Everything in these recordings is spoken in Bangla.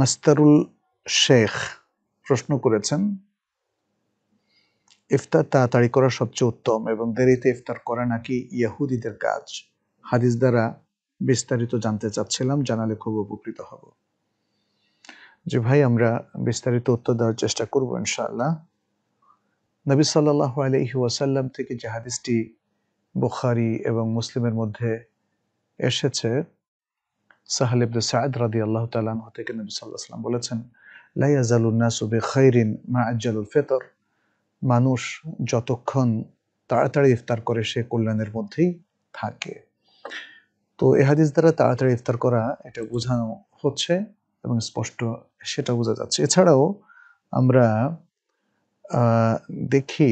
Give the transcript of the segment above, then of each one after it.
মাস্তারুল শেখ প্রশ্ন করেছেন ইফতার তাড়াতাড়ি করা সবচেয়ে উত্তম এবং দেরিতে ইফতার করা নাকি ইয়াহুদিদের কাজ হাদিস দ্বারা বিস্তারিত জানতে চাচ্ছিলাম জানালে খুব উপকৃত হব যে ভাই আমরা বিস্তারিত উত্তর দেওয়ার চেষ্টা করব ইনশাআল্লাহ নবী সাল্লাহ আলহি ওয়াসাল্লাম থেকে যে হাদিসটি বুখারি এবং মুসলিমের মধ্যে এসেছে সাহাল ইবনে সাদ রাদি আল্লাহ তালান থেকে নবী সাল্লাহ সাল্লাম বলেছেন লাইয়া জালুন্নাসু বে খৈরিন মা আজ্জালুল ফেতর মানুষ যতক্ষণ তাড়াতাড়ি ইফতার করে সে কল্যাণের মধ্যেই থাকে তো এ হাদিস দ্বারা তাড়াতাড়ি ইফতার করা এটা বোঝানো হচ্ছে এবং স্পষ্ট সেটা বোঝা যাচ্ছে এছাড়াও আমরা দেখি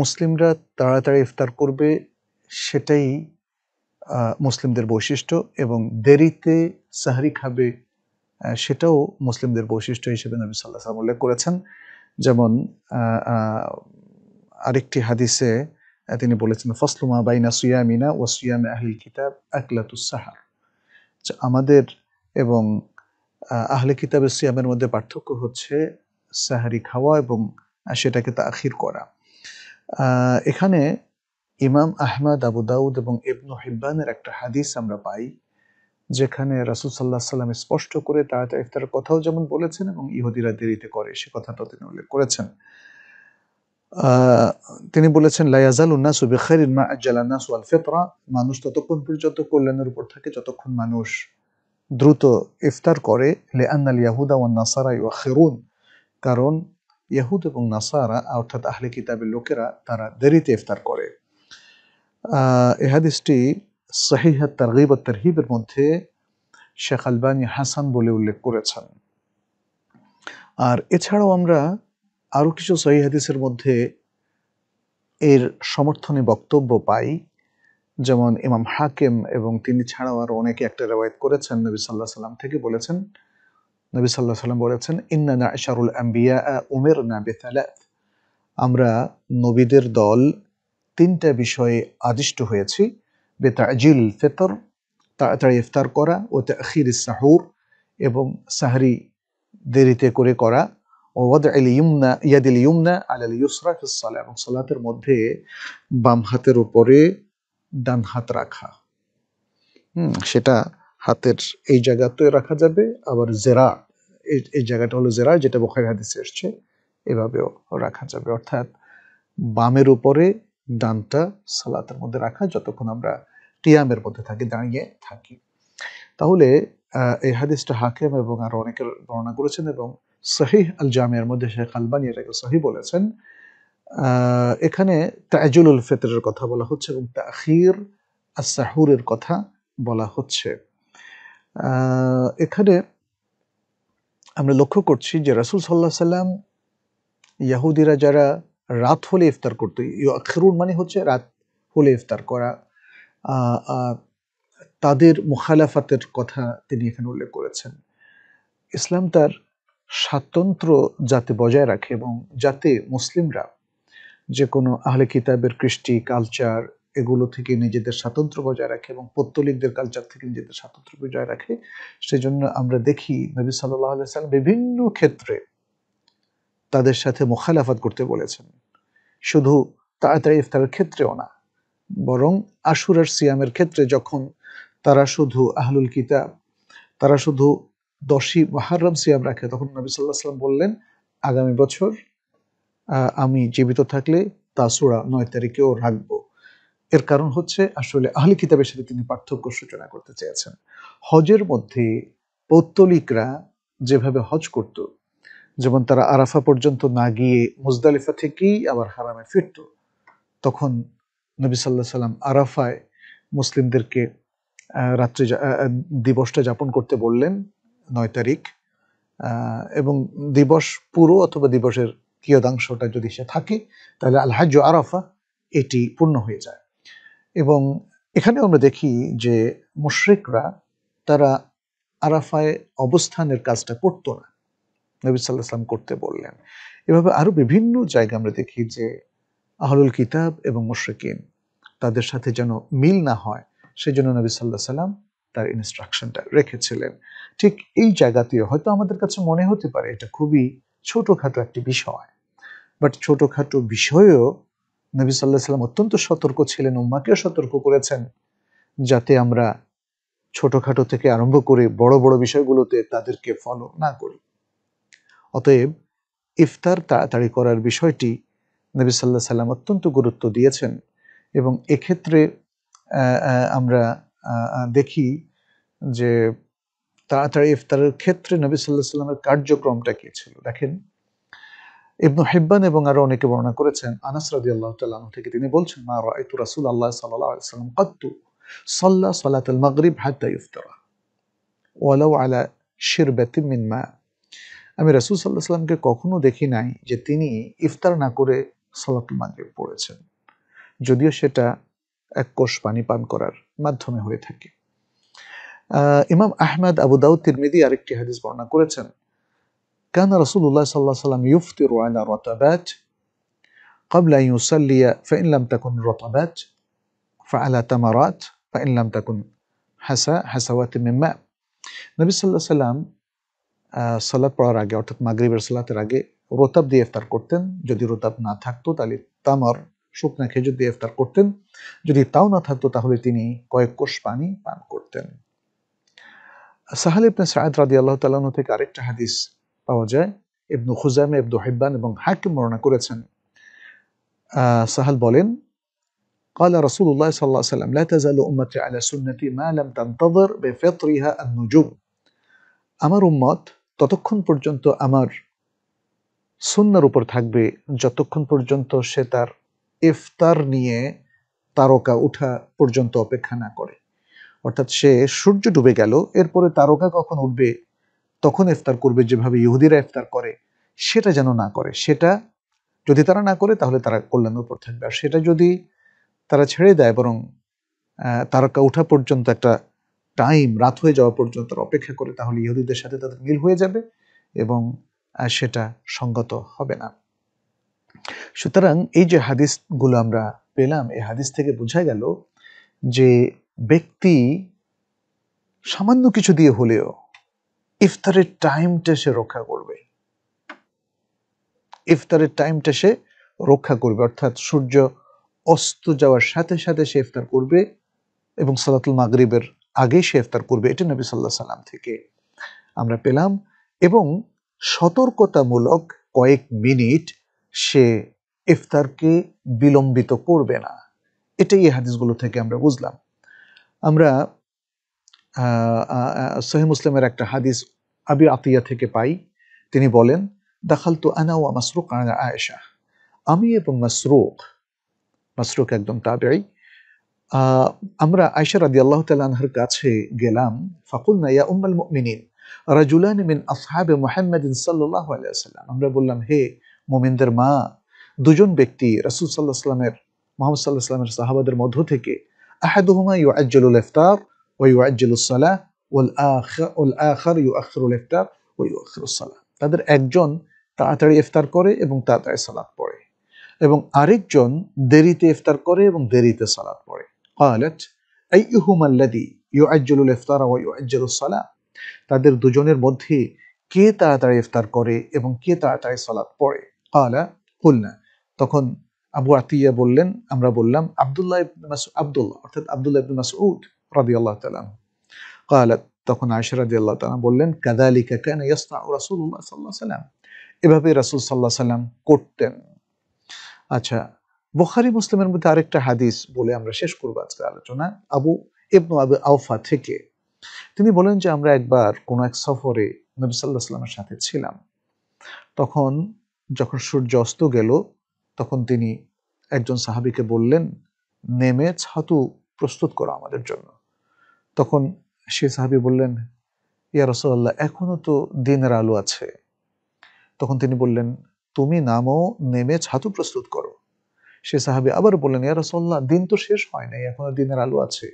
মুসলিমরা তাড়াতাড়ি ইফতার করবে সেটাই মুসলিমদের বৈশিষ্ট্য এবং দেরিতে সাহারি খাবে সেটাও মুসলিমদের বৈশিষ্ট্য হিসেবে নবী সাল্লাহ সাল্লাম উল্লেখ করেছেন যেমন আরেকটি হাদিসে তিনি বলেছেন ফসলুমা বাইনা সুয়ামিনা ও সুয়ামে আহিল কিতাব সাহা আমাদের এবং আহলে কিতাবের সিয়ামের মধ্যে পার্থক্য হচ্ছে সাহারি খাওয়া এবং সেটাকে তা আখির করা এখানে ইমাম আহমদ আবু দাউদ এবং ইবনু হিব্বানের একটা হাদিস আমরা পাই যেখানে রাসুল সাল্লাহ সাল্লাম স্পষ্ট করে তাড়াতাড়ি ইফতারের কথাও যেমন বলেছেন এবং ইহুদিরা দেরিতে করে সে কথাটাও তিনি উল্লেখ করেছেন তিনি বলেছেন লাইয়াজাল উন্নাসু বেখারিন মা আজ্জালা নাসু আল ফেতরা মানুষ ততক্ষণ পর্যন্ত কল্যাণের উপর থাকে যতক্ষণ মানুষ দ্রুত ইফতার করে লে আন্নাল ইয়াহুদা ওয়ান নাসারা ইয়া খেরুন কারণ ইয়াহুদ এবং নাসারা অর্থাৎ আহলে কিতাবের লোকেরা তারা দেরিতে ইফতার করে এ হাদিসটি তার তারগিব তারহিবের মধ্যে শেখ আলবানী হাসান বলে উল্লেখ করেছেন আর এছাড়াও আমরা আরও কিছু সহি হাদিসের মধ্যে এর সমর্থনে বক্তব্য পাই যেমন ইমাম হাকিম এবং তিনি ছাড়াও আরও অনেকে একটা রেওয়ায়ত করেছেন নবী সাল্লাহ সাল্লাম থেকে বলেছেন নবী সাল্লাহ সাল্লাম বলেছেন ইন্না না আশারুল আম্বিয়া উমের না বেতালাত আমরা নবীদের দল তিনটা বিষয়ে আদিষ্ট হয়েছি বে তাজিল ফেতর তাড়াতাড়ি ইফতার করা ও তাখির সাহুর এবং সাহরি দেরিতে করে করা ইয়াদ ইমনা আল আল ইউসরা ফিসালা এবং সালাতের মধ্যে বাম হাতের উপরে ডান হাত রাখা হুম সেটা হাতের এই জায়গাতে রাখা যাবে আবার জেরা এই জায়গাটা হলো জেরা যেটা বোখারি হাদিসে এসছে এভাবেও রাখা যাবে অর্থাৎ বামের উপরে দানটা সালাতের মধ্যে রাখা যতক্ষণ আমরা কিয়ামের মধ্যে থাকি দাঁড়িয়ে থাকি তাহলে এই হাদিসটা হাকিম এবং আরো অনেকের বর্ণনা করেছেন এবং সহিহ আল জামিয়ার মধ্যে শেখ আলবানি এটাকে সহি বলেছেন এখানে তাজুলুল ফেতরের কথা বলা হচ্ছে এবং তাখির আসাহুরের কথা বলা হচ্ছে এখানে আমরা লক্ষ্য করছি যে রাসুল সাল্লাহ সাল্লাম ইয়াহুদিরা যারা রাত হলে ইফতার করতো খেরুন মানে হচ্ছে রাত হলে ইফতার করা তাদের মুখালাফাতের কথা তিনি এখানে উল্লেখ করেছেন ইসলাম তার স্বাতন্ত্র যাতে বজায় রাখে এবং যাতে মুসলিমরা যে কোনো আহলে কিতাবের কৃষ্টি কালচার এগুলো থেকে নিজেদের স্বাতন্ত্র বজায় রাখে এবং পত্তলিকদের কালচার থেকে নিজেদের স্বাতন্ত্র বজায় রাখে সেজন্য আমরা দেখি নবী সাল্লাহ আলাইসাল্লাম বিভিন্ন ক্ষেত্রে তাদের সাথে মোখালাফাত করতে বলেছেন শুধু তাড়াতাড়ি ইফতারের ক্ষেত্রেও না বরং আশুরার সিয়ামের ক্ষেত্রে যখন তারা শুধু আহলুল কিতাব তারা শুধু দশই মাহারাম সিয়াম রাখে তখন নবী সাল্লাহ সাল্লাম বললেন আগামী বছর আমি জীবিত থাকলে তাসুরা নয় তারিখেও রাখব এর কারণ হচ্ছে আসলে আহলি কিতাবের সাথে তিনি পার্থক্য সূচনা করতে চেয়েছেন হজের মধ্যে পৌত্তলিকরা যেভাবে হজ করত যেমন তারা আরাফা পর্যন্ত না গিয়ে মুজদালিফা থেকেই আবার হারামে ফিরত তখন নবী সাল্লাহ সাল্লাম আরাফায় মুসলিমদেরকে রাত্রি দিবসটা যাপন করতে বললেন নয় তারিখ এবং দিবস পুরো অথবা দিবসের কিয়দাংশটা যদি সে থাকে তাহলে আলহাজ্য আরাফা এটি পূর্ণ হয়ে যায় এবং এখানে আমরা দেখি যে মুশ্রিকরা তারা আরাফায় অবস্থানের কাজটা করতো না নবী সাল্লাহ সাল্লাম করতে বললেন এভাবে আরও বিভিন্ন জায়গা আমরা দেখি যে আহলুল কিতাব এবং মুশ্রিকিন তাদের সাথে যেন মিল না হয় জন্য নবী সাল্লাহ সাল্লাম তার ইনস্ট্রাকশনটা রেখেছিলেন ঠিক এই জায়গাতেও হয়তো আমাদের কাছে মনে হতে পারে এটা খুবই ছোটোখাটো একটি বিষয় বাট ছোটোখাটো বিষয়েও নবী সাল্লাহ সাল্লাম অত্যন্ত সতর্ক ছিলেন উম্মাকেও সতর্ক করেছেন যাতে আমরা ছোটোখাটো থেকে আরম্ভ করে বড় বড় বিষয়গুলোতে তাদেরকে ফলো না করি অতএব ইফতার তাড়াতাড়ি করার বিষয়টি নবী সাল্লাহ সাল্লাম অত্যন্ত গুরুত্ব দিয়েছেন এবং এক্ষেত্রে আমরা দেখি যে তাড়াতাড়ি ইফতারের ক্ষেত্রে নবী সাল্লাহ সাল্লামের কার্যক্রমটা কী ছিল দেখেন ইবনু হেব্বান এবং আরো অনেকে বর্ণনা করেছেন আনাস রাজি আল্লাহ তাল্লাহ থেকে তিনি বলছেন মা রায়তু রাসুল আল্লাহ সাল্লাহ সাল্লাম কাত্তু সাল্লাহ সালাত আল মগরিব হাত্তা ইফতারা ওয়ালাউ আলা শিরবাতি মিন মা আমি রাসুল সাল্লাহ সাল্লামকে কখনো দেখি নাই যে তিনি ইফতার না করে সালাতুল মাগরিব পড়েছেন যদিও সেটা এক কোষ পানি পান করার মাধ্যমে হয়ে থাকে ইমাম আহমেদ আবু দাউদ তিরমিদি আরেকটি হাদিস বর্ণনা করেছেন كان رسول الله صلى الله عليه وسلم يفطر على رطبات قبل أن يصلي فإن لم تكن رطبات فعلى تمرات فإن لم تكن حسا حسوات من ماء নবী সাল্লাহ সাল্লাম সালাদ পড়ার আগে অর্থাৎ মাগরিবের সলাতের আগে রোতাব দিয়ে ইফতার করতেন যদি রোতাব না থাকতো তাহলে তামর শুকনা খেজুর দিয়ে ইফতার করতেন যদি তাও না থাকতো তাহলে তিনি কয়েক কোষ পানি পান করতেন সাহাল ইবনে সায়দ রাদি আল্লাহ তালন থেকে আরেকটা হাদিস পাওয়া যায় ইবনু খুজাম ইবনু হিব্বান এবং হাকিম বর্ণনা করেছেন সাহাল বলেন قال رسول الله صلى الله عليه وسلم لا تزال أمتي على سنتي ما لم تنتظر بفطرها النجوم আমার উম্মত ততক্ষণ পর্যন্ত আমার সুন্নার উপর থাকবে যতক্ষণ পর্যন্ত সে তার ইফতার নিয়ে তারকা উঠা পর্যন্ত অপেক্ষা না করে অর্থাৎ সে সূর্য ডুবে গেল এরপরে তারকা কখন উঠবে তখন ইফতার করবে যেভাবে ইহুদিরা ইফতার করে সেটা যেন না করে সেটা যদি তারা না করে তাহলে তারা কল্যাণের উপর থাকবে আর সেটা যদি তারা ছেড়ে দেয় বরং তারকা উঠা পর্যন্ত একটা টাইম রাত হয়ে যাওয়া পর্যন্ত অপেক্ষা করে তাহলে ইহুদিদের সাথে তাদের মিল হয়ে যাবে এবং সেটা সঙ্গত হবে না সুতরাং এই যে হাদিসগুলো আমরা পেলাম এই হাদিস থেকে বোঝা গেল যে ব্যক্তি সামান্য কিছু দিয়ে হলেও ইফতারের টাইমটা সে রক্ষা করবে ইফতারের টাইমটা সে রক্ষা করবে অর্থাৎ সূর্য অস্ত যাওয়ার সাথে সাথে সে ইফতার করবে এবং সালাতুল মাগরিবের আগেই সে ইফতার করবে এটা নবী সাল্লাহ সাল্লাম থেকে আমরা পেলাম এবং সতর্কতামূলক কয়েক মিনিট সে ইফতারকে বিলম্বিত করবে না এটাই এই হাদিসগুলো থেকে আমরা বুঝলাম আমরা সহি মুসলিমের একটা হাদিস আবি আতিয়া থেকে পাই তিনি বলেন দাখাল তো আনা ওয়া মাসরুক আয়েশা আমি এবং মাসরুক মাসরুক একদম তাবেই আমরা আয়সা রাদি আল্লাহ তালাহার কাছে গেলাম ফাকুল নাইয়া উম্মাল মিনিন রাজুলান মিন আসহাবে মোহাম্মদিন সাল্লাহ আলিয়াল্লাম আমরা বললাম হে মোমিনদের মা দুজন ব্যক্তি রাসুল সাল্লাহ সাল্লামের মোহাম্মদ সাল্লাহ সাল্লামের সাহাবাদের মধ্য থেকে আহাদুহুমা ইউ আজ্জলুল ইফতার ও ইউ আজ্জলুসালাহ ওল ওল আখর ইউ আখরুল ইফতার ও ইউ আখরুসালাহ তাদের একজন তাড়াতাড়ি ইফতার করে এবং তাড়াতাড়ি সালাদ পড়ে এবং আরেকজন দেরিতে ইফতার করে এবং দেরিতে সালাদ পড়ে قالت أيهما الذي يعجل الإفطار ويعجل الصلاة তাদের দুজনের মধ্যে কে তাড়াতাড়ি ইফতার করে এবং কে তাড়াতাড়ি সালাত পড়ে কালা কুলনা তখন আবু আতিয়া বললেন আমরা বললাম আব্দুল্লাহ ইবনে মাসউদ আব্দুল্লাহ অর্থাৎ আব্দুল্লাহ ইবনে মাসউদ রাদিয়াল্লাহু তাআলা قالت তখন আয়েশা রাদিয়াল্লাহু তাআলা বললেন কাযালিকা কানা ইয়াসনাউ রাসূলুল্লাহ সাল্লাল্লাহু আলাইহি সাল্লাম এভাবে রাসূল সাল্লাল্লাহু আলাইহি সাল্লাম করতেন আচ্ছা বোখারি মুসলিমের মধ্যে আরেকটা হাদিস বলে আমরা শেষ করবো আজকে আলোচনা আবু ইবনু আবু আউফা থেকে তিনি বলেন যে আমরা একবার কোন এক সফরে নবী সাল্লাহ সাল্লামের সাথে ছিলাম তখন যখন সূর্য অস্ত গেল তখন তিনি একজন সাহাবিকে বললেন নেমে ছাতু প্রস্তুত করো আমাদের জন্য তখন সে সাহাবি বললেন ইয়া রসল্লাহ এখনো তো দিনের আলো আছে তখন তিনি বললেন তুমি নামও নেমে ছাতু প্রস্তুত করো সে সাহাবি আবার বললেন ইয়ার রসল্লাহ দিন তো শেষ হয় নাই এখনো দিনের আলো আছে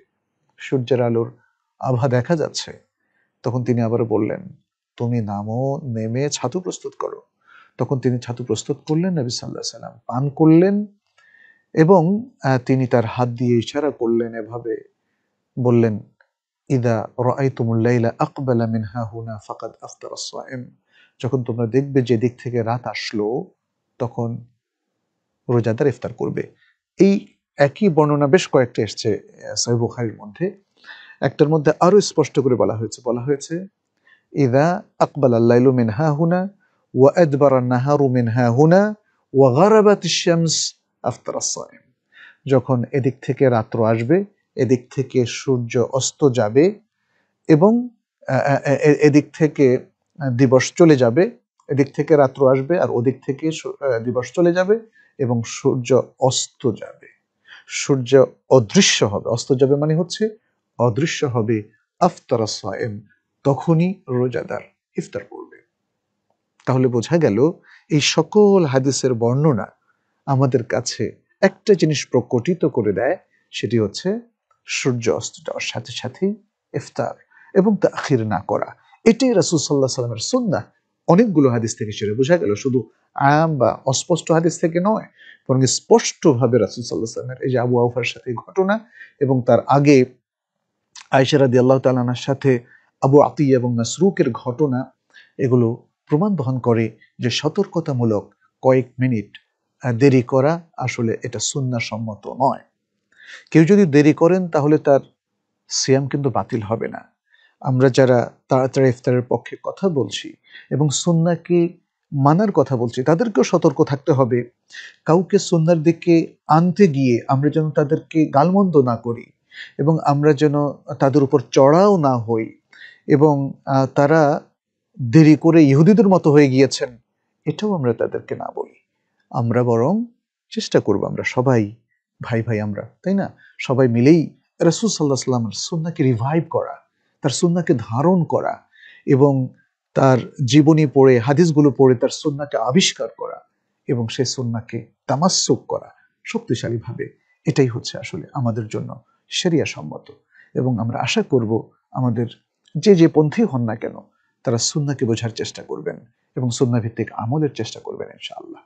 সূর্যের আলোর আভা দেখা যাচ্ছে তখন তিনি আবার বললেন তুমি নামো নেমে ছাতু প্রস্তুত করো তখন তিনি ছাতু প্রস্তুত করলেন নবী সাল্লাহ সাল্লাম পান করলেন এবং তিনি তার হাত দিয়ে ইশারা করলেন এভাবে বললেন ইদা তুমুল্লাইলা আকবেলা মিনহা হুনা ফাকাদ আফতার যখন তোমরা দেখবে যে দিক থেকে রাত আসলো তখন রোজাদার ইফতার করবে এই একই বর্ণনা বেশ কয়েকটা এসছে সহিবুখারির মধ্যে একটার মধ্যে আরও স্পষ্ট করে বলা হয়েছে বলা হয়েছে ইদা আকবাল আল্লাহ মিন হা হুনা ওয়া নাহারু মিন হা হুনা ওয়া গারাবাত শামস আফতার সায়েম যখন এদিক থেকে রাত্র আসবে এদিক থেকে সূর্য অস্ত যাবে এবং এদিক থেকে দিবস চলে যাবে এদিক থেকে রাত্র আসবে আর ওদিক থেকে দিবস চলে যাবে এবং সূর্য অস্ত যাবে সূর্য অদৃশ্য হবে অস্ত যাবে মানে হচ্ছে অদৃশ্য হবে আফতারা সয়েম তখনই রোজাদার ইফতার করবে তাহলে বোঝা গেল এই সকল হাদিসের বর্ণনা আমাদের কাছে একটা জিনিস প্রকটিত করে দেয় সেটি হচ্ছে সূর্য অস্ত যাওয়ার সাথে সাথেই ইফতার এবং তা আখির না করা এটাই রাসুল সাল্লাহ সাল্লামের সন্ধ্যা অনেকগুলো হাদিস থেকে সেটা বোঝা গেল শুধু আম বা অস্পষ্ট হাদিস থেকে নয় বরং স্পষ্টভাবে রাসুল সাল্লাহ সাল্লামের এই যে আবু আউফার সাথে ঘটনা এবং তার আগে আয়সারাদি আল্লাহ তালানার সাথে আবু আতি এবং নাসরুকের ঘটনা এগুলো প্রমাণ বহন করে যে সতর্কতামূলক কয়েক মিনিট দেরি করা আসলে এটা সুন্নাসম্মত নয় কেউ যদি দেরি করেন তাহলে তার সিয়াম কিন্তু বাতিল হবে না আমরা যারা তাড়াতাড়ি ইফতারের পক্ষে কথা বলছি এবং সুন্নাকে মানার কথা বলছি তাদেরকেও সতর্ক থাকতে হবে কাউকে সন্ন্যার দিকে আনতে গিয়ে আমরা যেন তাদেরকে গালমন্দ না করি এবং আমরা যেন তাদের উপর চড়াও না হই এবং তারা দেরি করে ইহুদিদের মতো হয়ে গিয়েছেন এটাও আমরা তাদেরকে না বলি আমরা বরং চেষ্টা করব আমরা সবাই ভাই ভাই আমরা তাই না সবাই মিলেই রসুল সাল্লাহ সাল্লামের সুন্নাকে রিভাইভ করা তার সুন্নাকে ধারণ করা এবং তার জীবনী পড়ে হাদিসগুলো পড়ে তার সুন্নাকে আবিষ্কার করা এবং সে সুন্নাকে তামাসুক করা শক্তিশালীভাবে এটাই হচ্ছে আসলে আমাদের জন্য সেরিয়া সম্মত এবং আমরা আশা করব আমাদের যে যে পন্থী হন না কেন তারা সুন্নাকে বোঝার চেষ্টা করবেন এবং সুন্না ভিত্তিক আমলের চেষ্টা করবেন ইনশাআল্লাহ